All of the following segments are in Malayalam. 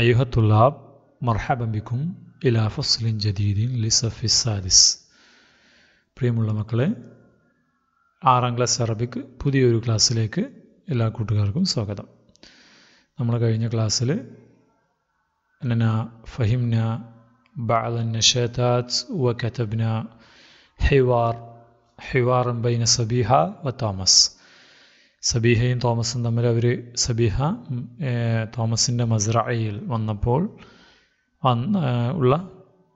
അയ്യുഹത്തുല്ലാബ് മർഹബിക്കും ഇലാ ഫസ്ലിൻ ജദീദിൻ ലിസഫി സാദിസ് പ്രിയമുള്ള മക്കളെ ആറാം ക്ലാസ് അറബിക്ക് പുതിയൊരു ക്ലാസ്സിലേക്ക് എല്ലാ കൂട്ടുകാർക്കും സ്വാഗതം നമ്മൾ കഴിഞ്ഞ ക്ലാസ്സിൽ നന ഫഹിംന ബാലാസ് വ കതബ്ന ഹിവാർ ഹിവാർ ബൈന സബീഹ വ തോമസ് സബീഹയും തോമസും തമ്മിൽ അവർ സബീഹ തോമസിൻ്റെ മസ്രയിൽ വന്നപ്പോൾ വന്ന് ഉള്ള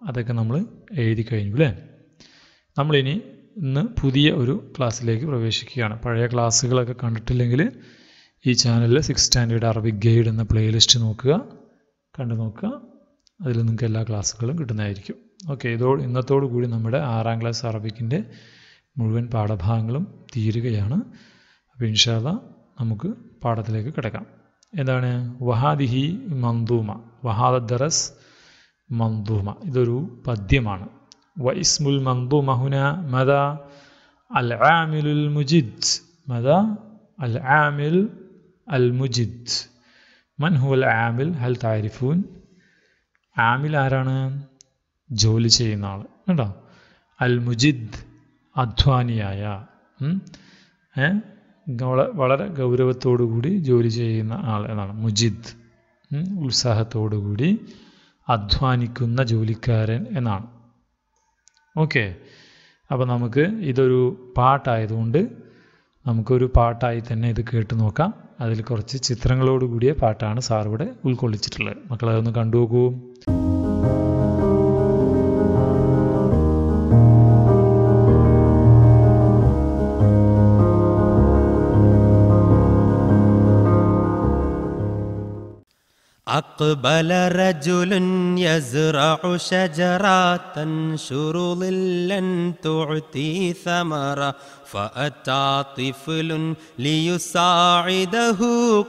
അതൊക്കെ നമ്മൾ എഴുതി കഴിഞ്ഞു അല്ലേ നമ്മളിനി ഇന്ന് പുതിയ ഒരു ക്ലാസ്സിലേക്ക് പ്രവേശിക്കുകയാണ് പഴയ ക്ലാസ്സുകളൊക്കെ കണ്ടിട്ടില്ലെങ്കിൽ ഈ ചാനലിൽ സിക്സ് സ്റ്റാൻഡേർഡ് അറബിക് ഗൈഡ് എന്ന പ്ലേലിസ്റ്റ് നോക്കുക കണ്ടു നോക്കുക അതിൽ നിങ്ങൾക്ക് എല്ലാ ക്ലാസ്സുകളും കിട്ടുന്നതായിരിക്കും ഓക്കെ ഇതോ ഇന്നത്തോടു കൂടി നമ്മുടെ ആറാം ക്ലാസ് അറബിക്കിൻ്റെ മുഴുവൻ പാഠഭാഗങ്ങളും തീരുകയാണ് അപ്പോൾ ഇൻഷാല്ല നമുക്ക് പാഠത്തിലേക്ക് കിടക്കാം എന്താണ് വഹാദിഹി മന്ദൂമ വഹാദ ദറസ് മന്ദൂമ ഇതൊരു പദ്യമാണ് വൈസ്മുൽ മന്ദൂമ ഹുന മദ അൽ ആമിലുൽ മുജിദ് മദ അൽ ആമിൽ അൽ മുജിദ് മൻ അൽ ആമിൽ ഹൽ താരിഫൂൻ ആമിൽ ആരാണ് ജോലി ചെയ്യുന്ന ആൾ കേട്ടോ അൽ മുജിദ് അധ്വാനിയായ വളരെ കൂടി ജോലി ചെയ്യുന്ന ആൾ എന്നാണ് മുജിദ് ഉത്സാഹത്തോടുകൂടി അധ്വാനിക്കുന്ന ജോലിക്കാരൻ എന്നാണ് ഓക്കെ അപ്പോൾ നമുക്ക് ഇതൊരു പാട്ടായതുകൊണ്ട് നമുക്കൊരു പാട്ടായി തന്നെ ഇത് കേട്ട് നോക്കാം അതിൽ കുറച്ച് ചിത്രങ്ങളോടുകൂടിയ പാട്ടാണ് സാറിവിടെ ഉൾക്കൊള്ളിച്ചിട്ടുള്ളത് മക്കളതൊന്ന് കണ്ടു നോക്കൂ أقبل رجل يزرع شجرة تنشر ظلا تعطي ثمرة فأتى طفل ليساعده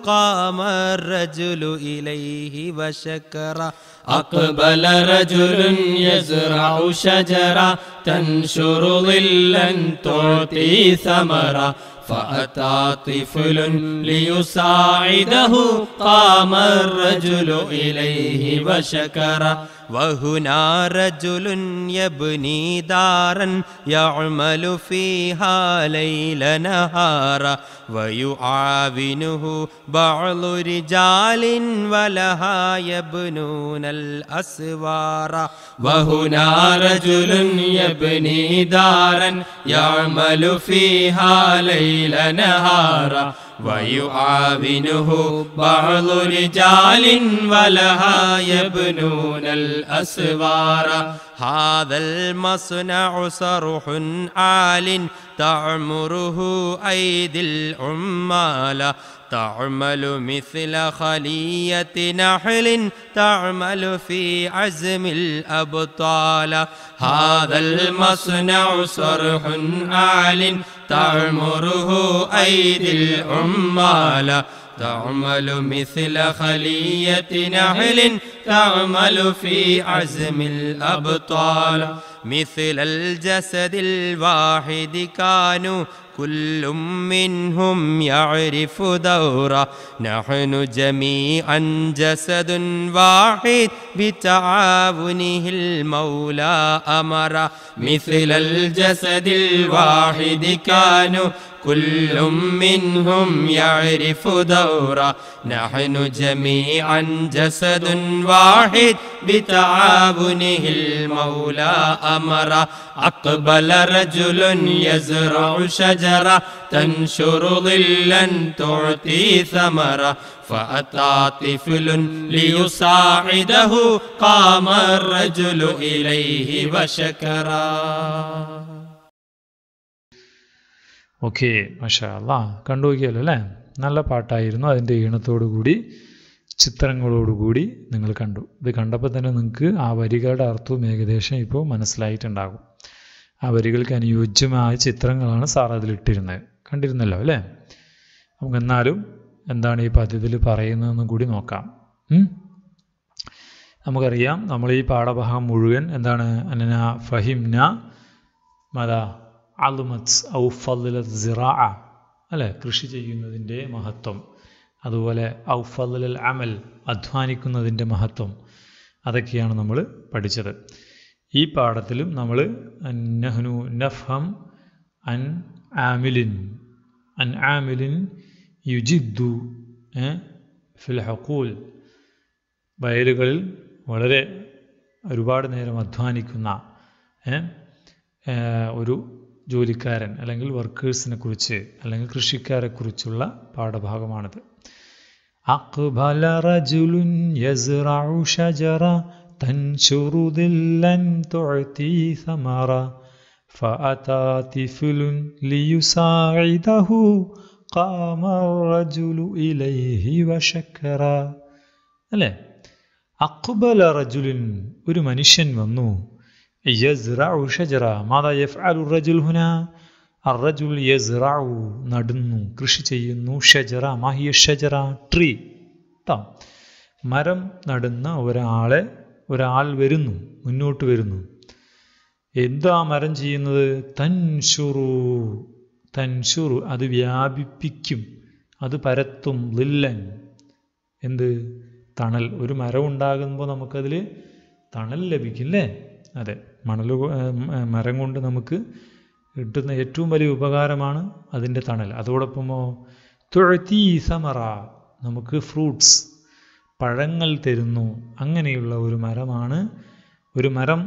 قام الرجل إليه وشكر أقبل رجل يزرع شجرة تنشر ظلا تعطي ثمرة فأتى طفل ليساعده قام الرجل إليه وشكر وهنا رجل يبني دارا يعمل فيها ليل نهارا ويعاونه بعض رجال ولها يبنون الأسوار وهنا رجل يبني دارا يعمل فيها ليل نهارا ويعاونه بعض رجال ولها يبنون الأسوار هذا المصنع صرح عال تعمره أيدي العمال تعمل مثل خلية نحل تعمل في عزم الأبطال هذا المصنع صرح أعل تعمره أيدي العمال تعمل مثل خلية نحل تعمل في عزم الأبطال مثل الجسد الواحد كانوا كل منهم يعرف دورا نحن جميعا جسد واحد بتعاونه المولى أمر مثل الجسد الواحد كانوا كل منهم يعرف دورا نحن جميعا جسد واحد بتعاونه المولى امر أقبل رجل يزرع شجرة تنشر ظلا تعطي ثمرة فأتى طفل ليساعده قام الرجل إليه وشكره ഓക്കെ മഷാല്ല കണ്ടു നോക്കിയല്ലോ അല്ലേ നല്ല പാട്ടായിരുന്നു അതിൻ്റെ ഈണത്തോടുകൂടി ചിത്രങ്ങളോടുകൂടി നിങ്ങൾ കണ്ടു ഇത് കണ്ടപ്പോൾ തന്നെ നിങ്ങൾക്ക് ആ വരികളുടെ അർത്ഥവും ഏകദേശം ഇപ്പോൾ മനസ്സിലായിട്ടുണ്ടാകും ആ വരികൾക്ക് അനുയോജ്യമായ ചിത്രങ്ങളാണ് സാർ അതിലിട്ടിരുന്നത് കണ്ടിരുന്നല്ലോ അല്ലേ നമുക്ക് എന്നാലും എന്താണ് ഈ പദ്യത്തിൽ പറയുന്നതെന്നും കൂടി നോക്കാം നമുക്കറിയാം നമ്മൾ ഈ പാഠഭാഗം മുഴുവൻ എന്താണ് അനന ഫഹിംന മത അലുമത്സ് ഔ ഫല സിറാ അല്ലെ കൃഷി ചെയ്യുന്നതിൻ്റെ മഹത്വം അതുപോലെ ഔ അമൽ അധ്വാനിക്കുന്നതിൻ്റെ മഹത്വം അതൊക്കെയാണ് നമ്മൾ പഠിച്ചത് ഈ പാഠത്തിലും നമ്മൾ നഹ്നു നഫം അൻ ആമിലിൻ അൻ ആമിലിൻ യുജിദ്ദു ഫിൽ ഹക്കൂൽ വയലുകളിൽ വളരെ ഒരുപാട് നേരം അധ്വാനിക്കുന്ന ഒരു ജോലിക്കാരൻ അല്ലെങ്കിൽ വർക്കേഴ്സിനെ കുറിച്ച് അല്ലെങ്കിൽ കൃഷിക്കാരെ കുറിച്ചുള്ള പാഠഭാഗമാണിത് أقبل رجل ഷജറ شجرة تنشر സമറ تعطي ثمرة فأتى طفل ليساعده قام الرجل إليه وشكرا അല്ലേ അക്ബല റജുലിൻ ഒരു മനുഷ്യൻ വന്നു യസ്റഉ ഷജറ മാതാ യഫ്അലു റജുൽ ഹുന അറജുൽ യസ്റഉ നടുന്നു കൃഷി ചെയ്യുന്നു ഷജറ മാഹിയ ഷജറ ട്രീ ട്ടാ മരം നടുന്ന ഒരാളെ ഒരാൾ വരുന്നു മുന്നോട്ട് വരുന്നു എന്താ മരം ചെയ്യുന്നത് തൻഷുറു തൻഷുറു അത് വ്യാപിപ്പിക്കും അത് പരത്തും ലില്ലൻ എന്ത് തണൽ ഒരു മരം ഉണ്ടാകുമ്പോൾ നമുക്കതിൽ തണൽ ലഭിക്കും അല്ലേ അതെ മണൽ മരം കൊണ്ട് നമുക്ക് കിട്ടുന്ന ഏറ്റവും വലിയ ഉപകാരമാണ് അതിൻ്റെ തണൽ അതോടൊപ്പമോ തുഴത്തി സമറ നമുക്ക് ഫ്രൂട്ട്സ് പഴങ്ങൾ തരുന്നു അങ്ങനെയുള്ള ഒരു മരമാണ് ഒരു മരം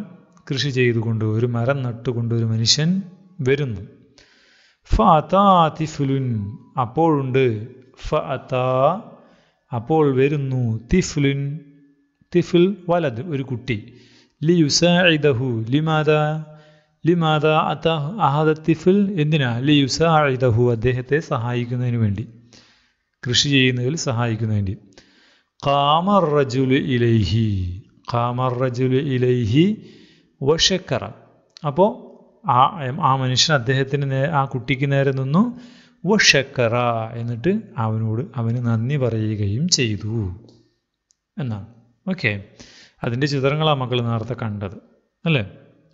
കൃഷി ചെയ്തുകൊണ്ട് ഒരു മരം നട്ടുകൊണ്ട് ഒരു മനുഷ്യൻ വരുന്നു ഫുലുൻ അപ്പോഴുണ്ട് ഫ അപ്പോൾ വരുന്നു തിഫുലുൻ തിഫിൽ വലത് ഒരു കുട്ടി ലിയുസാഇദഹു ലിമാദ ലിമാദ അത്ത അഹദത്തിഫിൽ എന്തിനാ ലിയുസാഇദഹു അദ്ദേഹത്തെ സഹായിക്കുന്നതിന് വേണ്ടി കൃഷി ചെയ്യുന്നതിൽ സഹായിക്കുന്നതിന് കാമർ റജുൽ ഇലൈഹി കാമർ റജുൽ ഇലൈഹി വഷക്കറ അപ്പോൾ ആ ആ മനുഷ്യൻ അദ്ദേഹത്തിന് നേ ആ കുട്ടിക്ക് നേരെ നിന്നു വഷക്കറ എന്നിട്ട് അവനോട് അവന് നന്ദി പറയുകയും ചെയ്തു എന്നാണ് ഓക്കെ അതിൻ്റെ ചിത്രങ്ങളാണ് മക്കൾ നേരത്തെ കണ്ടത് അല്ലേ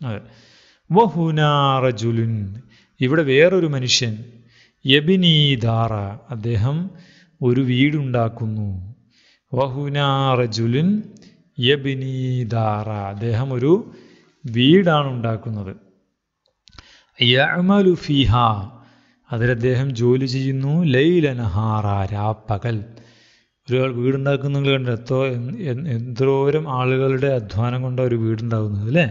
അതെ വഹുനാറജുലുൻ ഇവിടെ വേറൊരു മനുഷ്യൻ യബിനീധാറ അദ്ദേഹം ഒരു വീടുണ്ടാക്കുന്നു വഹുനാറജുലുൻ യബിനീധാറ അദ്ദേഹം ഒരു വീടാണ് ഉണ്ടാക്കുന്നത് അതിലദ്ദേഹം ജോലി ചെയ്യുന്നു ലൈലനഹാറ രാപ്പകൽ പകൽ ഒരാൾ വീടുണ്ടാക്കുന്ന നിങ്ങൾ കണ്ടു എത്തോ എന്തോരം ആളുകളുടെ അധ്വാനം കൊണ്ട് ഒരു വീടുണ്ടാകുന്നത് അല്ലേ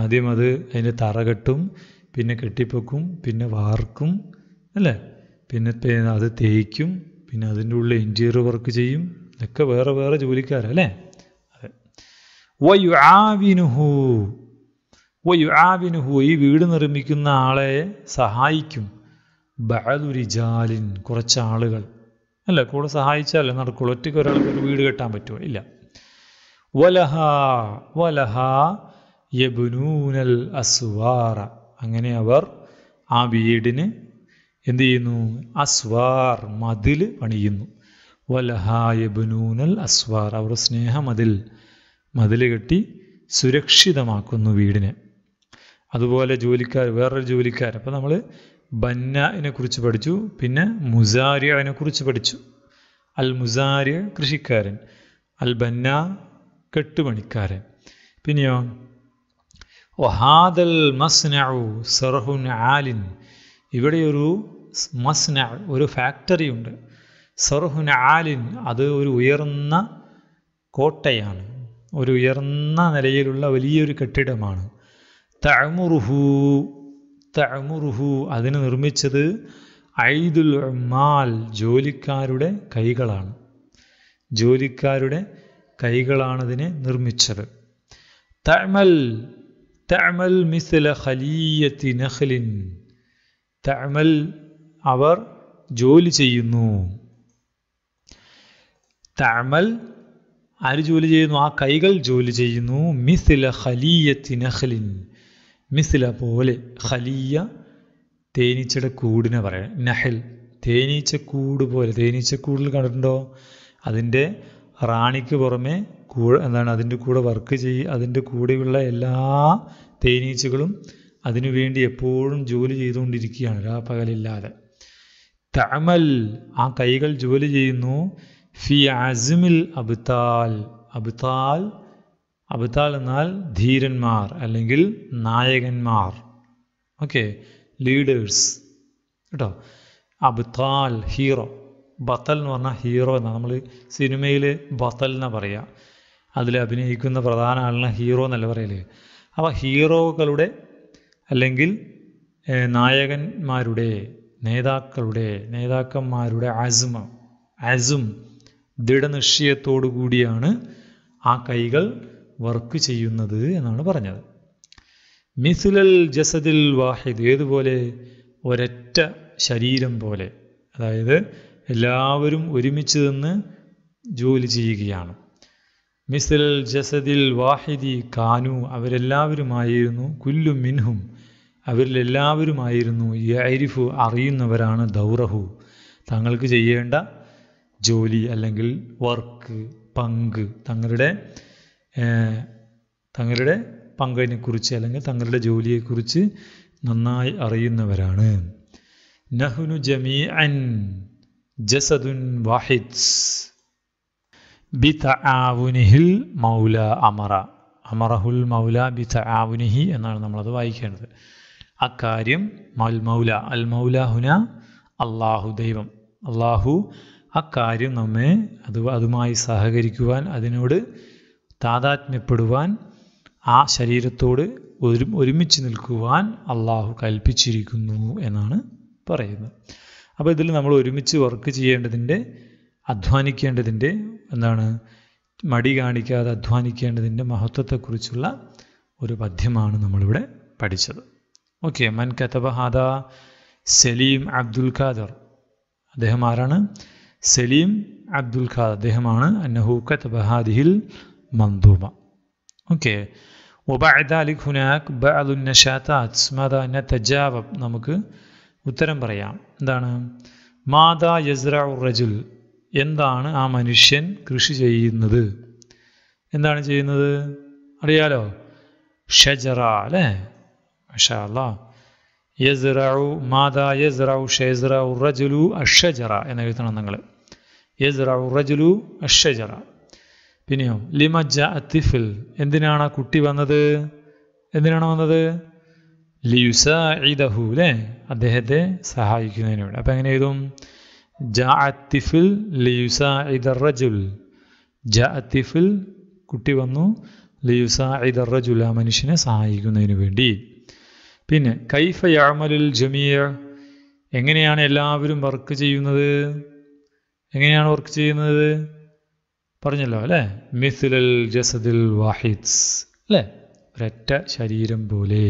ആദ്യം അത് അതിൻ്റെ തറ കെട്ടും പിന്നെ കെട്ടിപ്പൊക്കും പിന്നെ വാർക്കും അല്ലേ പിന്നെ അത് തേയ്ക്കും പിന്നെ അതിൻ്റെ ഉള്ളിൽ ഇൻറ്റീരിയർ വർക്ക് ചെയ്യും ഇതൊക്കെ വേറെ വേറെ ജോലിക്കാരല്ലേ അതെ വയു ആവിനുഹു വയു ആവിനുഹു ഈ വീട് നിർമ്മിക്കുന്ന ആളെ സഹായിക്കും ബഅലുരിജാലിൻ കുറച്ചാളുകൾ അല്ല കൂടെ സഹായിച്ചാലേ നടക്കുള്ളൂ ഒറ്റയ്ക്ക് ഒരാൾക്ക് ഒരു വീട് കെട്ടാൻ പറ്റുമോ ഇല്ല വലഹ വലഹ യബുനൂനൽ അസ്വാറ അങ്ങനെ അവർ ആ വീടിന് എന്ത് ചെയ്യുന്നു അസ്വാർ മതിൽ പണിയുന്നു വലഹ യബുനൂനൽ അസ്വാർ അവർ സ്നേഹമതിൽ മതിൽ കെട്ടി സുരക്ഷിതമാക്കുന്നു വീടിനെ അതുപോലെ ജോലിക്കാർ വേറൊരു ജോലിക്കാർ അപ്പോൾ നമ്മൾ ബന്നനെ കുറിച്ച് പഠിച്ചു പിന്നെ മുസാരിയനെ കുറിച്ച് പഠിച്ചു അൽ മുസാരിയ കൃഷിക്കാരൻ അൽ ബന്ന കെട്ടുപണിക്കാരൻ പിന്നെയോ ഒഹാദൽ മസ്നഉ സർഹുൻ ആലിൻ ഇവിടെ ഒരു മസ്ന ഒരു ഫാക്ടറി ഉണ്ട് സർഹുൻ ആലിൻ അത് ഒരു ഉയർന്ന കോട്ടയാണ് ഒരു ഉയർന്ന നിലയിലുള്ള വലിയൊരു കെട്ടിടമാണ് തഴമുറുഹൂ തഅമുറുഹു അതിന് നിർമ്മിച്ചത് ഐദുൽ മാൽ ജോലിക്കാരുടെ കൈകളാണ് ജോലിക്കാരുടെ കൈകളാണതിനെ നിർമ്മിച്ചത് തമൽ തമൽ മിസ്ല ഖലീയത്തി നഖലിൻ തമൽ അവർ ജോലി ചെയ്യുന്നു തമൽ ആര് ജോലി ചെയ്യുന്നു ആ കൈകൾ ജോലി ചെയ്യുന്നു മിസ്ല ഖലീയത്തി നഖലിൻ മിസില പോലെ ഖലിയ തേനീച്ചയുടെ കൂടിനെ പറയാം നഹൽ തേനീച്ചക്കൂട് പോലെ തേനീച്ചക്കൂടിൽ കണ്ടിട്ടുണ്ടോ അതിൻ്റെ റാണിക്ക് പുറമെ കൂ എന്താണ് അതിൻ്റെ കൂടെ വർക്ക് ചെയ് അതിൻ്റെ കൂടെയുള്ള എല്ലാ തേനീച്ചകളും അതിനുവേണ്ടി എപ്പോഴും ജോലി ചെയ്തുകൊണ്ടിരിക്കുകയാണ് രാപ്പകലില്ലാതെ തമൽ ആ കൈകൾ ജോലി ചെയ്യുന്നു ഫി ആസിമിൽ അബ്താൽ അബ്താൽ അബിതാൽ എന്നാൽ ധീരന്മാർ അല്ലെങ്കിൽ നായകന്മാർ ഓക്കെ ലീഡേഴ്സ് കേട്ടോ അബിതാൽ ഹീറോ ബത്തൽ എന്ന് പറഞ്ഞാൽ ഹീറോ എന്നാണ് നമ്മൾ സിനിമയിൽ ബത്തൽ എന്നാണ് പറയുക അതിൽ അഭിനയിക്കുന്ന പ്രധാന ആളിനെ ഹീറോ എന്നല്ല പറയല്ലേ അപ്പോൾ ഹീറോകളുടെ അല്ലെങ്കിൽ നായകന്മാരുടെ നേതാക്കളുടെ നേതാക്കന്മാരുടെ അസുമ അസും ദൃഢനിശ്ചയത്തോടു കൂടിയാണ് ആ കൈകൾ വർക്ക് ചെയ്യുന്നത് എന്നാണ് പറഞ്ഞത് മിസുലൽ ജസദിൽ വാഹിദ് ഏതുപോലെ ഒരൊറ്റ ശരീരം പോലെ അതായത് എല്ലാവരും ഒരുമിച്ച് നിന്ന് ജോലി ചെയ്യുകയാണ് മിസുൽ ജസദിൽ വാഹിദി കാനു അവരെല്ലാവരുമായിരുന്നു കുല്ലു മിൻഹും അവരിലെല്ലാവരുമായിരുന്നു യരിഫു അറിയുന്നവരാണ് ദൗറഹു തങ്ങൾക്ക് ചെയ്യേണ്ട ജോലി അല്ലെങ്കിൽ വർക്ക് പങ്ക് തങ്ങളുടെ തങ്ങളുടെ പങ്കിനെക്കുറിച്ച് അല്ലെങ്കിൽ തങ്ങളുടെ ജോലിയെക്കുറിച്ച് നന്നായി അറിയുന്നവരാണ് നഹുനു ജമീ അൻ ജസദുൻ വാഹിദ്സ് ബി തആവുനിഹിൽ മൗല അമറ അമറഹുൽ മൗല ബിത ആവുനിഹി എന്നാണ് നമ്മളത് വായിക്കേണ്ടത് അക്കാര്യം മൽ മൗല അൽ മൗല ഹുന അള്ളാഹു ദൈവം അള്ളാഹു അക്കാര്യം നമ്മെ അത് അതുമായി സഹകരിക്കുവാൻ അതിനോട് താതാത്മ്യപ്പെടുവാൻ ആ ശരീരത്തോട് ഒരു ഒരുമിച്ച് നിൽക്കുവാൻ അള്ളാഹു കൽപ്പിച്ചിരിക്കുന്നു എന്നാണ് പറയുന്നത് അപ്പോൾ ഇതിൽ നമ്മൾ ഒരുമിച്ച് വർക്ക് ചെയ്യേണ്ടതിൻ്റെ അധ്വാനിക്കേണ്ടതിൻ്റെ എന്താണ് മടി കാണിക്കാതെ അധ്വാനിക്കേണ്ടതിൻ്റെ മഹത്വത്തെക്കുറിച്ചുള്ള ഒരു പദ്യമാണ് നമ്മളിവിടെ പഠിച്ചത് ഓക്കെ മൻ കതബ ഹാദ സലീം അബ്ദുൽ ഖാദർ അദ്ദേഹം ആരാണ് സലീം അബ്ദുൽ ഖാദർ അദ്ദേഹമാണ് അന്നഹു കതബ ഹാദിഹിൽ منظومة أوكي وبعد ذلك هناك بعض النشاطات ماذا نتجاوب നമുക്ക് ഉത്തരം പറയാം എന്താണ് മാതാ യസ്ര റജുൽ എന്താണ് ആ മനുഷ്യൻ കൃഷി ചെയ്യുന്നത് എന്താണ് ചെയ്യുന്നത് അറിയാലോ ഷജറ അല്ലേ മഷാല്ല യസ്റു മാതാ യസ്റു ഷെസ്റു റജുലു അഷജറ എന്ന് എഴുതണം നിങ്ങൾ യസ്റു റജുലു അഷജറ പിന്നെയോ ലിമജ അത്തിഫിൽ എന്തിനാണ് ആ കുട്ടി വന്നത് എന്തിനാണ് വന്നത് ലിയുസ ഇദഹു അല്ലേ അദ്ദേഹത്തെ സഹായിക്കുന്നതിന് വേണ്ടി അപ്പം എങ്ങനെ എഴുതും ജ അത്തിഫിൽ ലിയുസ ഇദർ റജുൽ ജ അത്തിഫിൽ കുട്ടി വന്നു ലിയുസ ഇദർ റജുൽ ആ മനുഷ്യനെ സഹായിക്കുന്നതിന് വേണ്ടി പിന്നെ കൈഫ യാമലുൽ ജമീർ എങ്ങനെയാണ് എല്ലാവരും വർക്ക് ചെയ്യുന്നത് എങ്ങനെയാണ് വർക്ക് ചെയ്യുന്നത് പറഞ്ഞല്ലോ അല്ലേ മിസിലൽ ജസദിൽ വാഹിദ്സ് അല്ലേ ഒരറ്റ ശരീരം പോലെ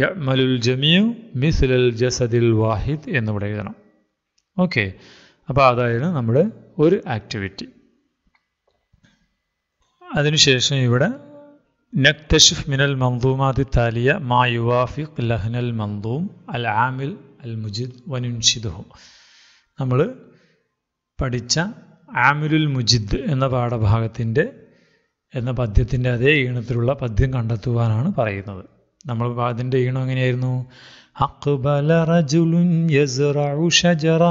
യമലുൽ ജമിയു മിസിലൽ ജസദിൽ വാഹിദ് എന്നിവിടെ എഴുതണം ഓക്കെ അപ്പോൾ അതായിരുന്നു നമ്മുടെ ഒരു ആക്ടിവിറ്റി അതിനുശേഷം ഇവിടെ നക്തഷിഫ് മിനൽ മന്ദൂമാതി താലിയ മാ യുവാഫിഖ് ലഹ്നൽ മന്ദൂം അൽ ആമിൽ അൽ മുജിദ് വനുൻഷിദുഹു നമ്മൾ പഠിച്ച ആമിരുൽ മുജിദ് എന്ന പാഠഭാഗത്തിൻ്റെ എന്ന പദ്യത്തിൻ്റെ അതേ ഈണത്തിലുള്ള പദ്യം കണ്ടെത്തുവാനാണ് പറയുന്നത് നമ്മൾ അതിൻ്റെ ഈണം എങ്ങനെയായിരുന്നു അക്ബല റജുലുൻ ഷജറ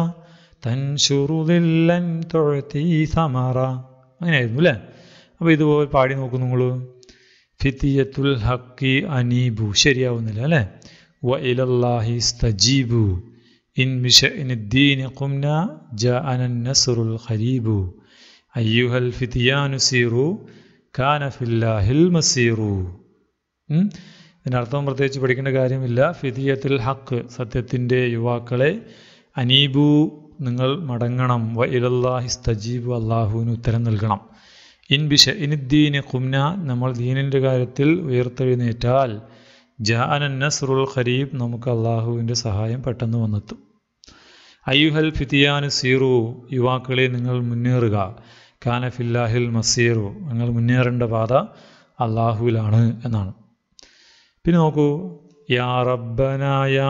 തൻഷുറു അങ്ങനെയായിരുന്നു അല്ലേ അപ്പോൾ ഇതുപോലെ പാടി നോക്കൂ നിങ്ങൾ ഫിത്തിയത്തുൽ ഹക്കി അനീബു ശരിയാവുന്നില്ല അല്ലേ വ ഇലല്ലാഹി സ്തജീബു إن بشأن الدين قمنا جاءنا النصر القريب أيها الفتيان سيروا കാന ഫില്ലാഹിൽ മസീറു ഇതിനർത്ഥം പ്രത്യേകിച്ച് പഠിക്കേണ്ട കാര്യമില്ല ഫിതിയത്തിൽ ഹക്ക് സത്യത്തിൻ്റെ യുവാക്കളെ അനീബു നിങ്ങൾ മടങ്ങണം വ ഇലല്ലാഹി സ്തജീബു അള്ളാഹുവിന് ഉത്തരം നൽകണം ഇൻ ബിഷ ഇനിദ്ദീന് കുംന നമ്മൾ ദീനിൻ്റെ കാര്യത്തിൽ ഉയർത്തെഴുന്നേറ്റാൽ ജാ അനന്നസ്രുൽ ഖരീബ് നമുക്ക് അള്ളാഹുവിൻ്റെ സഹായം പെട്ടെന്ന് വന്നെത്തും അയ്യുഹൽ ഫിത്തിയാൻ സീറു യുവാക്കളെ നിങ്ങൾ മുന്നേറുക കാനഫില്ലാഹിൽ മസീറു നിങ്ങൾ മുന്നേറേണ്ട പാത അള്ളാഹുവിലാണ് എന്നാണ് പിന്നെ നോക്കൂ യാ റബ്ബന യാ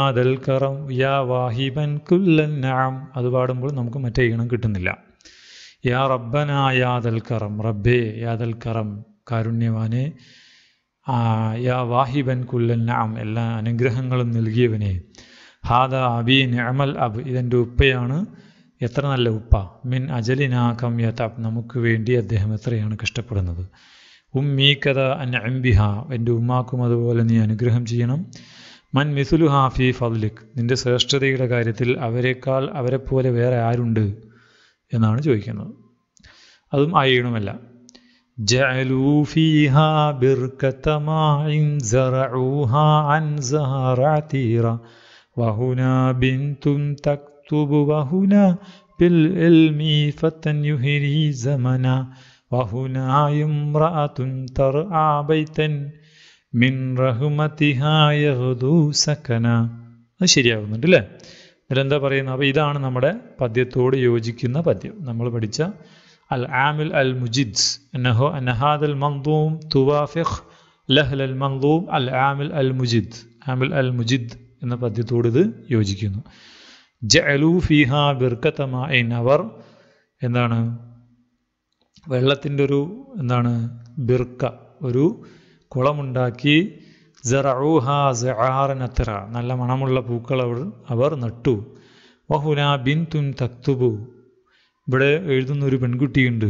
യാ വാഹിബൻ നാം അത് പാടുമ്പോൾ നമുക്ക് മറ്റേ ഈണം കിട്ടുന്നില്ല യാ റബ്ബന യാ റബ്ബേ യാ കറം കാരുണ്യവാനെ യാ വാഹിബൻ കുല്ലൻ നാം എല്ലാ അനുഗ്രഹങ്ങളും നൽകിയവനെ ഹാദ അബി നിഅമൽ അബ് ഇതെൻ്റെ ഉപ്പയാണ് എത്ര നല്ല ഉപ്പ മിൻ അജലിനാക്കം യതബ് നമുക്ക് വേണ്ടി അദ്ദേഹം എത്രയാണ് കഷ്ടപ്പെടുന്നത് മീ കഥ അൻ അംബിഹ എൻ്റെ ഉമ്മാക്കും അതുപോലെ നീ അനുഗ്രഹം ചെയ്യണം മൻ മിസുലു ഹാഫി ഫദ്ലിക് നിൻ്റെ ശ്രേഷ്ഠതയുടെ കാര്യത്തിൽ അവരെക്കാൾ അവരെപ്പോലെ വേറെ ആരുണ്ട് എന്നാണ് ചോദിക്കുന്നത് അതും ആയിണമല്ല جعلوا فيها بركة ماء زرعوها عن زهراتيرا وهنا بنت تكتب وهنا بالعلم فتى يهري زمنا وهنا امرأة ترعى بيتا من رحمتها يغدو سكنا അത് ശരിയാകുന്നുണ്ട് അല്ലേ ഇതിലെന്താ പറയുന്നത് അപ്പോൾ ഇതാണ് നമ്മുടെ പദ്യത്തോട് യോജിക്കുന്ന പദ്യം നമ്മൾ പഠിച്ച العامل المجد انه ان هذا المنظوم توافق لهل المنظوم العامل المجد عامل المجد എന്ന പദ്യത്തോട് ഇത് യോജിക്കുന്നു ജഅലു ഫിഹ ബിർക്കത്തമായിൻ അവർ എന്താണ് വെള്ളത്തിൻ്റെ ഒരു എന്താണ് ബിർക്ക ഒരു കുളമുണ്ടാക്കി ജറഊഹ നത്ര നല്ല മണമുള്ള പൂക്കൾ അവർ അവർ നട്ടു വഹുന ബിൻ തുൻ തക്തുബു ഇവിടെ എഴുതുന്ന ഒരു പെൺകുട്ടിയുണ്ട്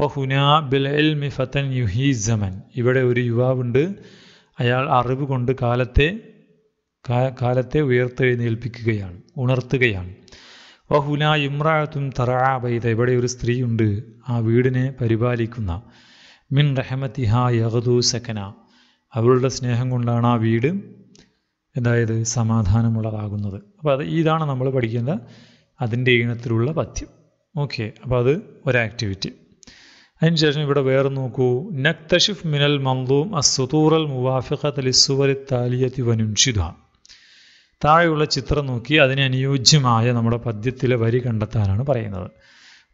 വഹുനാ ബിൽ യുഹി ഇവിടെ ഒരു യുവാവുണ്ട് അയാൾ അറിവ് കൊണ്ട് കാലത്തെ കാലത്തെ ഉയർത്തെഴുന്നേൽപ്പിക്കുകയാണ് ഉണർത്തുകയാണ് വഹുന ഇമ്രാത്തും തറാബൈത ഇവിടെ ഒരു സ്ത്രീയുണ്ട് ആ വീടിനെ പരിപാലിക്കുന്ന മിൻ റഹമത്തിഹ യഹദൂ സക്കന അവളുടെ സ്നേഹം കൊണ്ടാണ് ആ വീട് അതായത് സമാധാനമുള്ളതാകുന്നത് അപ്പോൾ അത് ഇതാണ് നമ്മൾ പഠിക്കേണ്ട അതിൻ്റെ ഈണത്തിലുള്ള പദ്യം ഓക്കെ അപ്പോൾ അത് ഒരു ആക്ടിവിറ്റി അതിനുശേഷം ഇവിടെ വേറെ നോക്കൂ നക്തഷിഫ് മിനൽ മന്ദൂം അസുതൂറൽ മുവാഫിഖത്ത് ലിസുവലി താലിയത്തി താഴെയുള്ള ചിത്രം നോക്കി അതിനനുയോജ്യമായ അനുയോജ്യമായ നമ്മുടെ പദ്യത്തിലെ വരി കണ്ടെത്താനാണ് പറയുന്നത്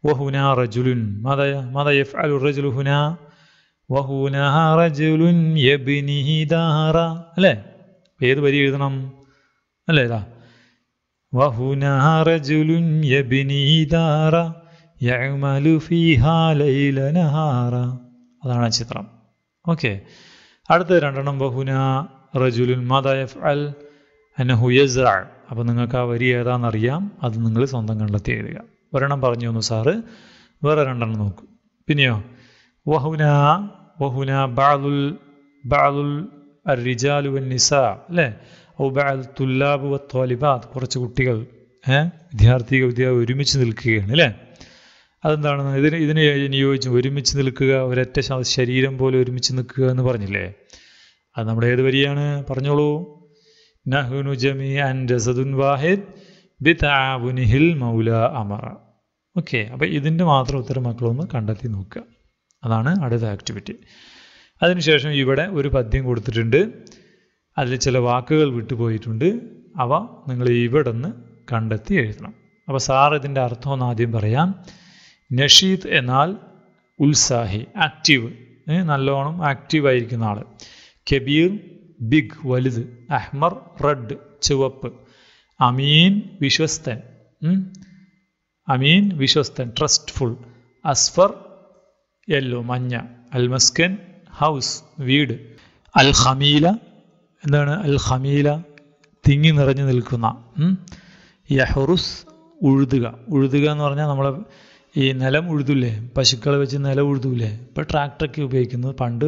വഹുന റജുലുൻ മദയ മദയഫ് അലു റജുലു വഹുന റജുലുൻ യബിനിഹിദാറ അല്ലേ ഏത് വരി എഴുതണം അല്ലേ ഇതാ وهنا رجل يبني دارا يعمل فيها ليل نهارا അതാണ് ചിത്രം ഓക്കെ അടുത്ത രണ്ടെണ്ണം ബഹുന റജുലുൻ മദയഫ് അൽ അനഹു യസ് അപ്പോൾ നിങ്ങൾക്ക് ആ വരി ഏതാണെന്നറിയാം അത് നിങ്ങൾ സ്വന്തം കണ്ടെത്തി എഴുതുക ഒരെണ്ണം പറഞ്ഞു തന്നു സാറ് വേറെ രണ്ടെണ്ണം നോക്കൂ പിന്നെയോ വഹുന വഹുന ബാലുൽ ബാലുൽ അൽ റിജാലു നിസ അല്ലേ ഒബാൽ തുല്ലാബ് വത്തോലിബാദ് കുറച്ച് കുട്ടികൾ വിദ്യാർത്ഥികൾ വിദ്യാർത്ഥി ഒരുമിച്ച് നിൽക്കുകയാണ് അല്ലേ അതെന്താണ് ഇതിന് ഇതിന് നിയോഗിച്ച് ഒരുമിച്ച് നിൽക്കുക ഒരൊറ്റ ശരീരം പോലെ ഒരുമിച്ച് നിൽക്കുക എന്ന് പറഞ്ഞില്ലേ അത് നമ്മുടെ ഏത് വരിയാണ് പറഞ്ഞോളൂ നഹുനു ജമി അൻ രസദുൻ വാഹിദ് ബിതാവുനിഹിൽ മൗല അമറ ഓക്കെ അപ്പോൾ ഇതിൻ്റെ മാത്രം ഉത്തരം മക്കളൊന്ന് കണ്ടെത്തി നോക്കുക അതാണ് അടുത്ത ആക്ടിവിറ്റി അതിനുശേഷം ഇവിടെ ഒരു പദ്യം കൊടുത്തിട്ടുണ്ട് അതിൽ ചില വാക്കുകൾ വിട്ടുപോയിട്ടുണ്ട് അവ നിങ്ങൾ ഇവിടെ നിന്ന് കണ്ടെത്തി എഴുതണം അപ്പോൾ സാർ ഇതിൻ്റെ അർത്ഥം ഒന്ന് ആദ്യം പറയാം നഷീദ് എന്നാൽ ഉത്സാഹി ആക്റ്റീവ് നല്ലോണം ആക്റ്റീവ് ആയിരിക്കുന്ന ആൾ കബീർ ബിഗ് വലുത് അഹ്മർ റെഡ് ചുവപ്പ് അമീൻ വിശ്വസ്തൻ അമീൻ വിശ്വസ്തൻ ട്രസ്റ്റ്ഫുൾ അസ്ഫർ യെല്ലോ മഞ്ഞ അൽമസ്കൻ ഹൗസ് വീട് അൽ ഖമീല എന്താണ് അൽ ഹമീല തിങ്ങി നിറഞ്ഞു നിൽക്കുന്ന യഹുറുസ് ഉഴുതുക ഉഴുതുക എന്ന് പറഞ്ഞാൽ നമ്മളെ ഈ നിലം ഉഴുതില്ലേ പശുക്കളെ വെച്ച് നിലം ഉഴുതില്ലേ ഇപ്പോൾ ട്രാക്ടറൊക്കെ ഉപയോഗിക്കുന്നത് പണ്ട്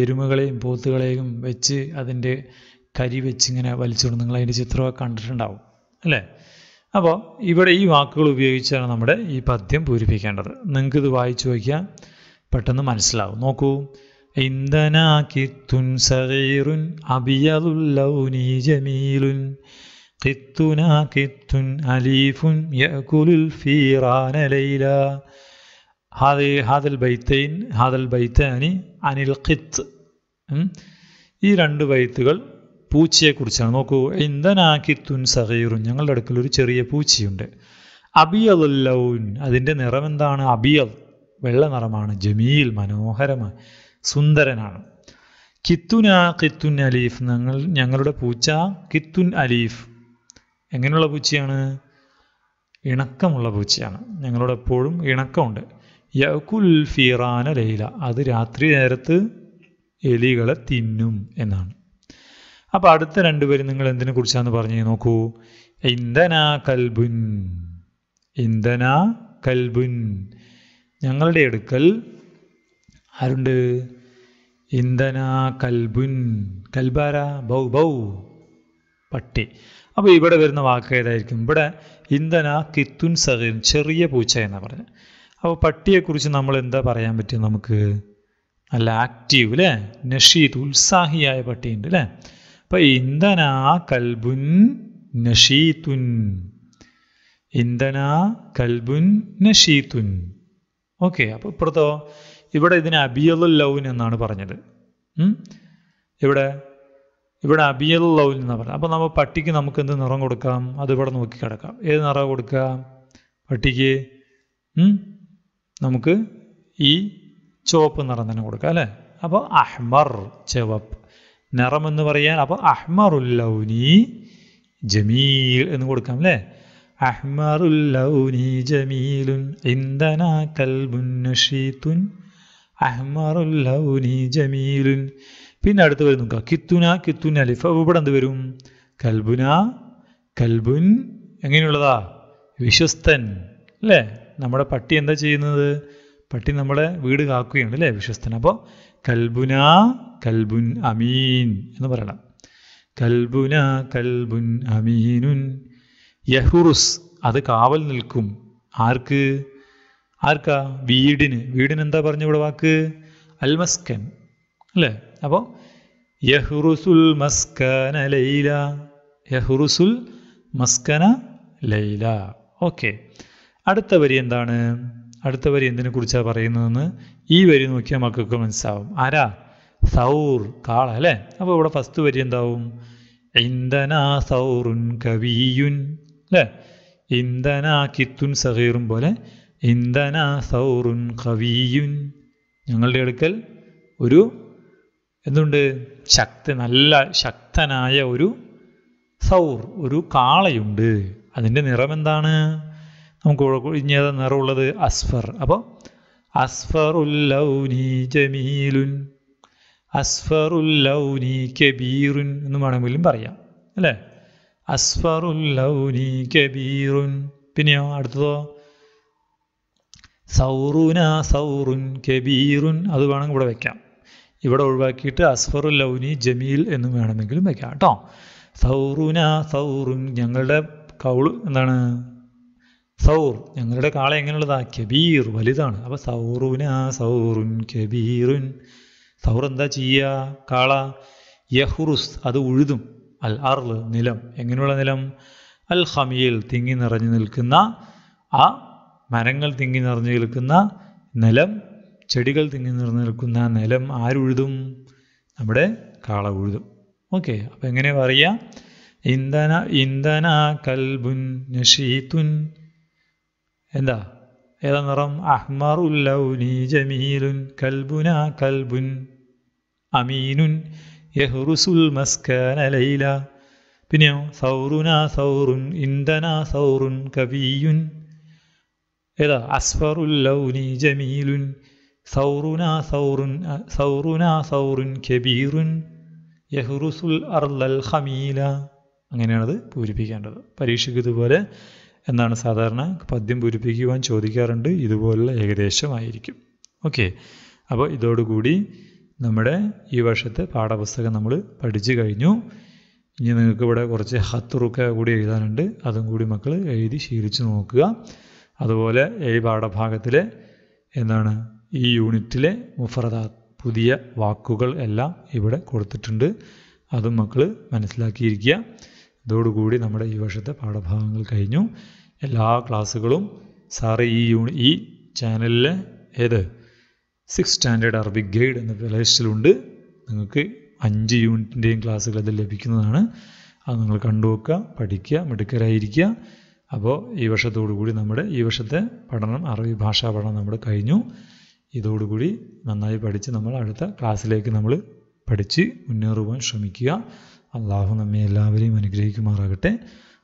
എരുമകളെയും പോത്തുകളെയും വെച്ച് അതിൻ്റെ കരി വെച്ചിങ്ങനെ വലിച്ചുകൊണ്ട് നിങ്ങൾ അതിൻ്റെ ചിത്രമൊക്കെ കണ്ടിട്ടുണ്ടാവും അല്ലേ അപ്പോൾ ഇവിടെ ഈ വാക്കുകൾ ഉപയോഗിച്ചാണ് നമ്മുടെ ഈ പദ്യം പൂരിപ്പിക്കേണ്ടത് നിങ്ങൾക്കിത് വായിച്ചു നോക്കിയാൽ പെട്ടെന്ന് മനസ്സിലാവും നോക്കൂ عندنا قط صغير أبيض اللون جميل قطنا قط أليف يأكل الفيران ليلا هذه هذا البيتين ഈ രണ്ട് ബൈത്തുകൾ പൂച്ചയെക്കുറിച്ചാണ് നോക്കൂ ഇന്ധനാക്കിത്തുൻ സഹീറുൻ ഞങ്ങളുടെ അടുക്കൽ ഒരു ചെറിയ പൂച്ചയുണ്ട് അബിയൽ ലൗൻ അതിൻ്റെ നിറം എന്താണ് അബിയൽ വെള്ള നിറമാണ് ജമീൽ മനോഹരമാണ് സുന്ദരനാണ് കിത്തുന കിത്തുൻ അലീഫ് ഞങ്ങൾ ഞങ്ങളുടെ പൂച്ച കിത്തുൻ അലീഫ് എങ്ങനെയുള്ള പൂച്ചയാണ് ഇണക്കമുള്ള പൂച്ചയാണ് ഞങ്ങളുടെ എപ്പോഴും ഇണക്കമുണ്ട് യക്കുൽ ഫീറാന ലൈല അത് രാത്രി നേരത്ത് എലികളെ തിന്നും എന്നാണ് അപ്പോൾ അടുത്ത രണ്ടുപേരും നിങ്ങൾ എന്തിനെ കുറിച്ചാന്ന് പറഞ്ഞു നോക്കൂ ഇന്ധന കൽബുൻ ഇന്ധന കൽബുൻ ഞങ്ങളുടെ അടുക്കൽ ആരുണ്ട് ഇന്ധന കൽബുൻ കൽബാര ബൗ ബൗ പട്ടി അപ്പോൾ ഇവിടെ വരുന്ന വാക്ക് ഏതായിരിക്കും ഇവിടെ ഇന്ധന കിത്തുൻ സഹീൻ ചെറിയ പൂച്ച എന്നാണ് പറഞ്ഞത് അപ്പോൾ പട്ടിയെക്കുറിച്ച് നമ്മൾ എന്താ പറയാൻ പറ്റും നമുക്ക് നല്ല ആക്റ്റീവ് അല്ലേ നഷീദ് ഉത്സാഹിയായ പട്ടിയുണ്ട് അല്ലേ അപ്പോൾ ഇന്ധന കൽബുൻ നഷീതുൻ ഇന്ധന കൽബുൻ നഷീതുൻ ഓക്കെ അപ്പോൾ ഇപ്പുറത്തോ ഇവിടെ ഇതിനെ അബിയലുൽ ലൗൻ എന്നാണ് പറഞ്ഞത് ഇവിടെ ഇവിടെ അബിയൽ ലൗൻ എന്നാണ് പറഞ്ഞത് അപ്പോൾ നമ്മൾ പട്ടിക്ക് നമുക്ക് എന്ത് നിറം കൊടുക്കാം അത് ഇവിടെ നോക്കി കിടക്കാം ഏത് നിറം കൊടുക്കുക പട്ടിക്ക് നമുക്ക് ഈ ചുവപ്പ് നിറം തന്നെ കൊടുക്കാം അല്ലേ അപ്പോൾ അഹ്മർ ചുവപ്പ് നിറം എന്ന് പറയാൻ അപ്പോൾ അഹ്മറുല്ലൗനി ജമീൽ എന്ന് കൊടുക്കാം അല്ലേ അഹ്മറുല്ലൗനി ജമീലുൻ ഇന്ദന കൽബുൻ നഷീത്തുൻ ലൗനി ജമീലുൻ പിന്നെ അടുത്ത് വരും നോക്കുക കിത്തുന കിത്തുൻ അലിഫ് ഇവിടെ എന്ത് വരും കൽബുന കൽബുൻ എങ്ങനെയുള്ളതാ വിശ്വസ്തൻ അല്ലേ നമ്മുടെ പട്ടി എന്താ ചെയ്യുന്നത് പട്ടി നമ്മുടെ വീട് കാക്കുകയാണ് അല്ലേ വിശ്വസ്തൻ അപ്പോൾ കൽബുന കൽബുൻ അമീൻ എന്ന് പറയണം കൽബുന കൽബുൻ അമീനുൻ യഹുറുസ് അത് കാവൽ നിൽക്കും ആർക്ക് ആർക്കാ വീടിന് വീടിന് എന്താ പറഞ്ഞു ഇവിടെ വാക്ക് അൽമസ്കൻ അല്ലേ അപ്പോൾ യഹ്റുസുൽ മസ്കന ലൈല യഹ്റുസുൽ മസ്കന ലൈല ഓക്കെ അടുത്ത വരി എന്താണ് അടുത്ത വരി എന്തിനെ കുറിച്ചാണ് പറയുന്നതെന്ന് ഈ വരി നോക്കിയാൽ മക്കൾക്ക് മനസ്സിലാവും ആരാ സൗർ കാള അല്ലേ അപ്പോൾ ഇവിടെ ഫസ്റ്റ് വരി എന്താവും ഇന്ധന സൗറുൻ കവിയുൻ അല്ലേ ഇന്ധന കിത്തുൻ സഹീറും പോലെ ഇന്ദന സൗറുൻ കവിയുൻ ഞങ്ങളുടെ അടുക്കൽ ഒരു എന്തുണ്ട് ശക്തി നല്ല ശക്തനായ ഒരു സൗർ ഒരു കാളയുണ്ട് അതിൻ്റെ നിറം എന്താണ് നമുക്ക് ഇനിയത് നിറമുള്ളത് അസ്ഫർ അപ്പോൾ അസ്ഫറുല്ലൗനി ജമീലുൻ അസ്ഫറുല്ലൗനി കബീറുൻ എന്ന് വേണമെങ്കിലും പറയാം അല്ലേ അസ്ഫറുല്ലൗനി കബീറുൻ പിന്നെയോ അടുത്തതോ സൗറുന സൗറുൻ കബീറുൻ അത് വേണമെങ്കിൽ ഇവിടെ വയ്ക്കാം ഇവിടെ ഒഴിവാക്കിയിട്ട് അസ്ഫറു ലൗനി ജമീൽ എന്നും വേണമെങ്കിലും വയ്ക്കാം കേട്ടോ സൗറുന സൗറുൻ ഞങ്ങളുടെ കൗള് എന്താണ് സൗർ ഞങ്ങളുടെ കാള എങ്ങനെയുള്ളതാ കബീർ വലുതാണ് അപ്പോൾ സൗറുന സൗറുൻ കബീറുൻ സൗർ എന്താ ചെയ്യുക കാള യഹുറുസ് അത് ഉഴുതും അൽ അർ നിലം എങ്ങനെയുള്ള നിലം അൽ ഹമീൽ തിങ്ങി നിറഞ്ഞു നിൽക്കുന്ന ആ മരങ്ങൾ തിങ്ങി നിറഞ്ഞു നിൽക്കുന്ന നിലം ചെടികൾ തിങ്ങി നിറഞ്ഞു നിൽക്കുന്ന നിലം ആരുഴുതും നമ്മുടെ കാള ഉഴുതും ഓക്കെ അപ്പം എങ്ങനെ പറയുക ഇന്ധന ഇന്ധന കൽബുൻ നഷീതുൻ എന്താ ഏതാ നിറം അഹ്മറുല്ലൗനി ജമീലുൻ കൽബുന കൽബുൻ അമീനുൻ യഹ്റുസുൽ മസ്കന ലൈല പിന്നെയോ സൗറുന സൗറുൻ ഇന്ധന സൗറുൻ കവിയുൻ ഏതാ ലൗനി ജമീലുൻ സൗറുനാ സൗറുൻ സൗറുനാ സൗറുൻ കബീറുൻ യഹ്റുസുൽ അർലൽ അങ്ങനെയാണത് പൂരിപ്പിക്കേണ്ടത് പരീക്ഷയ്ക്ക് ഇതുപോലെ എന്നാണ് സാധാരണ പദ്യം പൂരിപ്പിക്കുവാൻ ചോദിക്കാറുണ്ട് ഇതുപോലുള്ള ഏകദേശമായിരിക്കും ഓക്കെ അപ്പോൾ ഇതോടുകൂടി നമ്മുടെ ഈ വർഷത്തെ പാഠപുസ്തകം നമ്മൾ പഠിച്ചു കഴിഞ്ഞു ഇനി നിങ്ങൾക്ക് ഇവിടെ കുറച്ച് ഹത്തുറുക്ക കൂടി എഴുതാനുണ്ട് അതും കൂടി മക്കൾ എഴുതി ശീലിച്ചു നോക്കുക അതുപോലെ ഈ പാഠഭാഗത്തിലെ എന്താണ് ഈ യൂണിറ്റിലെ മുഫറദ പുതിയ വാക്കുകൾ എല്ലാം ഇവിടെ കൊടുത്തിട്ടുണ്ട് അതും മക്കൾ മനസ്സിലാക്കിയിരിക്കുക ഇതോടുകൂടി നമ്മുടെ ഈ വർഷത്തെ പാഠഭാഗങ്ങൾ കഴിഞ്ഞു എല്ലാ ക്ലാസ്സുകളും സാറ് ഈ യൂണി ഈ ചാനലിലെ ഏത് സിക്സ് സ്റ്റാൻഡേർഡ് അറബിക് ഗൈഡ് എന്ന പ്ലേലിസ്റ്റിലുണ്ട് നിങ്ങൾക്ക് അഞ്ച് യൂണിറ്റിൻ്റെയും ക്ലാസ്സുകൾ അത് ലഭിക്കുന്നതാണ് അത് നിങ്ങൾ കണ്ടുവെക്കുക പഠിക്കുക മിടുക്കരായിരിക്കുക അപ്പോൾ ഈ വർഷത്തോടുകൂടി നമ്മുടെ ഈ വർഷത്തെ പഠനം അറബി ഭാഷാ പഠനം നമ്മൾ കഴിഞ്ഞു ഇതോടുകൂടി നന്നായി പഠിച്ച് നമ്മൾ അടുത്ത ക്ലാസ്സിലേക്ക് നമ്മൾ പഠിച്ച് മുന്നേറുവാൻ ശ്രമിക്കുക അള്ളാഹു നമ്മെ എല്ലാവരെയും അനുഗ്രഹിക്കുമാറാകട്ടെ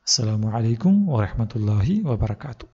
അസ്സാം വലൈക്കും വാഹമത്തല്ലാഹി വാബർക്കാത്തു